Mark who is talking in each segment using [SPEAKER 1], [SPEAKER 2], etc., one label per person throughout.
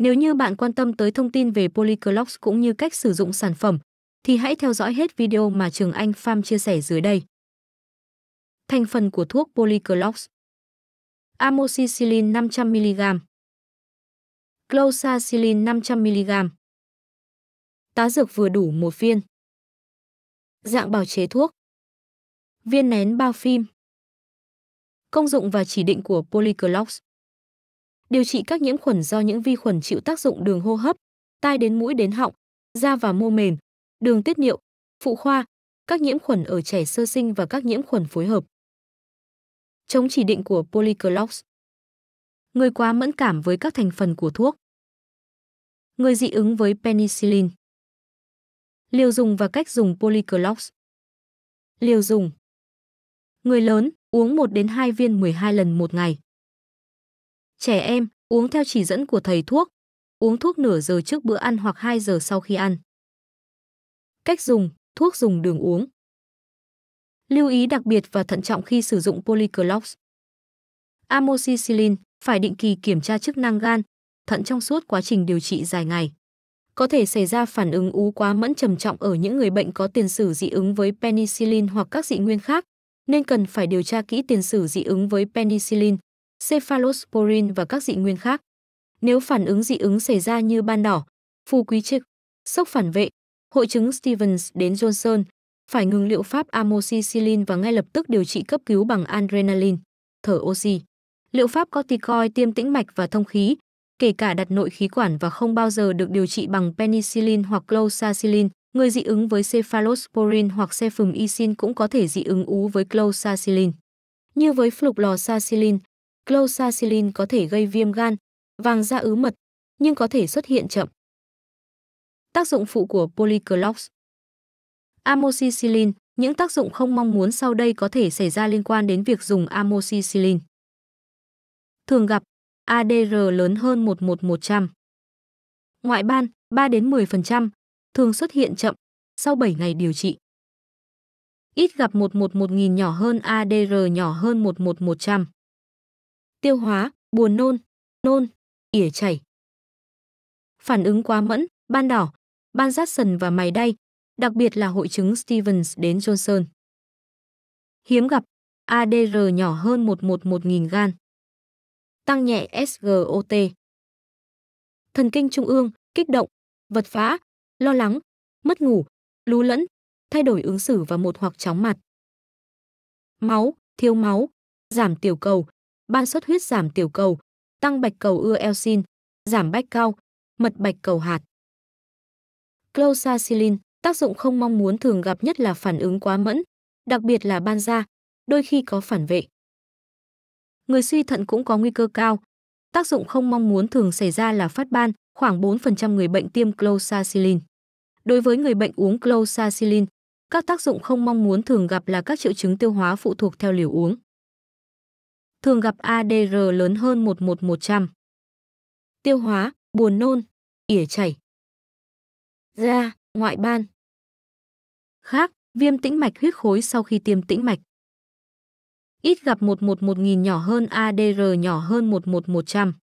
[SPEAKER 1] Nếu như bạn quan tâm tới thông tin về Polyclox cũng như cách sử dụng sản phẩm, thì hãy theo dõi hết video mà Trường Anh Farm chia sẻ dưới đây. Thành phần của thuốc Polyclox Amoxicillin 500mg Closacillin 500mg Tá dược vừa đủ một viên Dạng bào chế thuốc Viên nén bao phim Công dụng và chỉ định của Polyclox điều trị các nhiễm khuẩn do những vi khuẩn chịu tác dụng đường hô hấp, tai đến mũi đến họng, da và mô mềm, đường tiết niệu, phụ khoa, các nhiễm khuẩn ở trẻ sơ sinh và các nhiễm khuẩn phối hợp. Chống chỉ định của Polyclox Người quá mẫn cảm với các thành phần của thuốc Người dị ứng với penicillin Liều dùng và cách dùng Polyclox Liều dùng Người lớn uống 1 đến 2 viên 12 lần một ngày. Trẻ em, uống theo chỉ dẫn của thầy thuốc. Uống thuốc nửa giờ trước bữa ăn hoặc 2 giờ sau khi ăn. Cách dùng, thuốc dùng đường uống. Lưu ý đặc biệt và thận trọng khi sử dụng Polyclox. Amoxicillin phải định kỳ kiểm tra chức năng gan, thận trong suốt quá trình điều trị dài ngày. Có thể xảy ra phản ứng ú quá mẫn trầm trọng ở những người bệnh có tiền sử dị ứng với penicillin hoặc các dị nguyên khác, nên cần phải điều tra kỹ tiền sử dị ứng với penicillin cephalosporin và các dị nguyên khác. Nếu phản ứng dị ứng xảy ra như ban đỏ, phù quý trực, sốc phản vệ, hội chứng Stevens đến Johnson, phải ngừng liệu pháp amoxicillin và ngay lập tức điều trị cấp cứu bằng adrenaline, thở oxy. Liệu pháp corticoid tiêm tĩnh mạch và thông khí, kể cả đặt nội khí quản và không bao giờ được điều trị bằng penicillin hoặc closacillin. Người dị ứng với cephalosporin hoặc isin cũng có thể dị ứng ú với closacillin. Như với flục lò sacillin, Closacillin có thể gây viêm gan, vàng da ứ mật, nhưng có thể xuất hiện chậm. Tác dụng phụ của Polyclox Amoxicillin, những tác dụng không mong muốn sau đây có thể xảy ra liên quan đến việc dùng amoxicillin. Thường gặp ADR lớn hơn 11100. Ngoại ban 3 đến 10%, thường xuất hiện chậm sau 7 ngày điều trị. Ít gặp 111.000 nhỏ hơn ADR nhỏ hơn 11100 tiêu hóa, buồn nôn, nôn, ỉa chảy. Phản ứng quá mẫn, ban đỏ, ban rát sần và mày đay, đặc biệt là hội chứng Stevens đến Johnson. Hiếm gặp, ADR nhỏ hơn 111.000 gan. Tăng nhẹ SGOT. Thần kinh trung ương, kích động, vật vã, lo lắng, mất ngủ, lú lẫn, thay đổi ứng xử và một hoặc chóng mặt. Máu, thiếu máu, giảm tiểu cầu, ban xuất huyết giảm tiểu cầu, tăng bạch cầu ưa eosin, giảm bách cao, mật bạch cầu hạt. Closacillin, tác dụng không mong muốn thường gặp nhất là phản ứng quá mẫn, đặc biệt là ban da, đôi khi có phản vệ. Người suy thận cũng có nguy cơ cao. Tác dụng không mong muốn thường xảy ra là phát ban, khoảng 4% người bệnh tiêm closacillin. Đối với người bệnh uống closacillin, các tác dụng không mong muốn thường gặp là các triệu chứng tiêu hóa phụ thuộc theo liều uống thường gặp ADR lớn hơn 11100. Tiêu hóa, buồn nôn, ỉa chảy. Da, ngoại ban. Khác, viêm tĩnh mạch huyết khối sau khi tiêm tĩnh mạch. Ít gặp 111000 nhỏ hơn ADR nhỏ hơn 11100.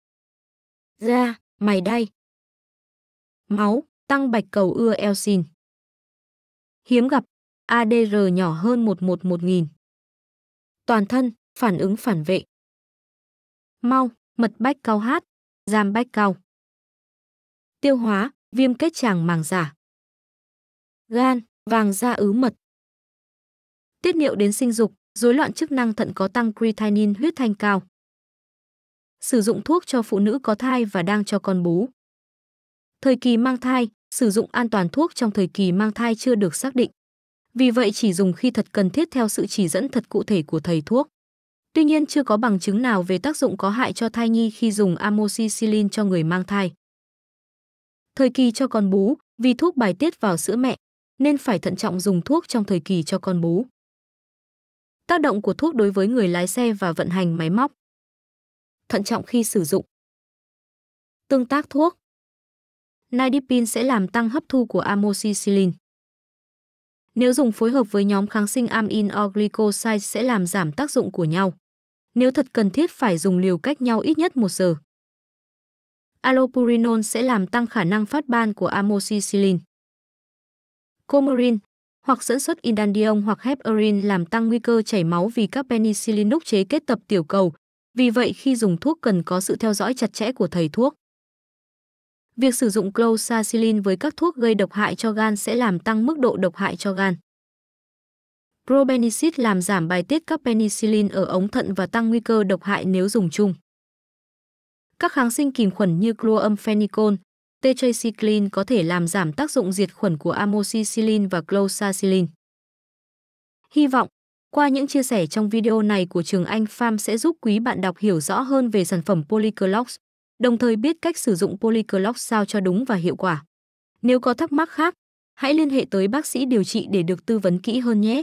[SPEAKER 1] Da, mày đay. Máu, tăng bạch cầu ưa Elsin. Hiếm gặp, ADR nhỏ hơn 111.000. Toàn thân, phản ứng phản vệ. Mau, mật bách cao hát, giam bách cao. Tiêu hóa, viêm kết tràng màng giả. Gan, vàng da ứ mật. Tiết niệu đến sinh dục, rối loạn chức năng thận có tăng creatinine huyết thanh cao. Sử dụng thuốc cho phụ nữ có thai và đang cho con bú. Thời kỳ mang thai, sử dụng an toàn thuốc trong thời kỳ mang thai chưa được xác định. Vì vậy chỉ dùng khi thật cần thiết theo sự chỉ dẫn thật cụ thể của thầy thuốc. Tuy nhiên chưa có bằng chứng nào về tác dụng có hại cho thai nhi khi dùng amoxicillin cho người mang thai. Thời kỳ cho con bú, vì thuốc bài tiết vào sữa mẹ, nên phải thận trọng dùng thuốc trong thời kỳ cho con bú. Tác động của thuốc đối với người lái xe và vận hành máy móc. Thận trọng khi sử dụng. Tương tác thuốc. Nidipine sẽ làm tăng hấp thu của amoxicillin. Nếu dùng phối hợp với nhóm kháng sinh amin or glycoside sẽ làm giảm tác dụng của nhau nếu thật cần thiết phải dùng liều cách nhau ít nhất 1 giờ. Allopurinol sẽ làm tăng khả năng phát ban của amoxicillin. Coumarin hoặc dẫn xuất indandion hoặc heparin làm tăng nguy cơ chảy máu vì các penicillin đúc chế kết tập tiểu cầu, vì vậy khi dùng thuốc cần có sự theo dõi chặt chẽ của thầy thuốc. Việc sử dụng closacillin với các thuốc gây độc hại cho gan sẽ làm tăng mức độ độc hại cho gan. Probenicid làm giảm bài tiết các penicillin ở ống thận và tăng nguy cơ độc hại nếu dùng chung. Các kháng sinh kìm khuẩn như cloamphenicol, tetracycline có thể làm giảm tác dụng diệt khuẩn của amoxicillin và cloxacillin. Hy vọng, qua những chia sẻ trong video này của trường Anh Farm sẽ giúp quý bạn đọc hiểu rõ hơn về sản phẩm Polyclox, đồng thời biết cách sử dụng Polyclox sao cho đúng và hiệu quả. Nếu có thắc mắc khác, hãy liên hệ tới bác sĩ điều trị để được tư vấn kỹ hơn nhé.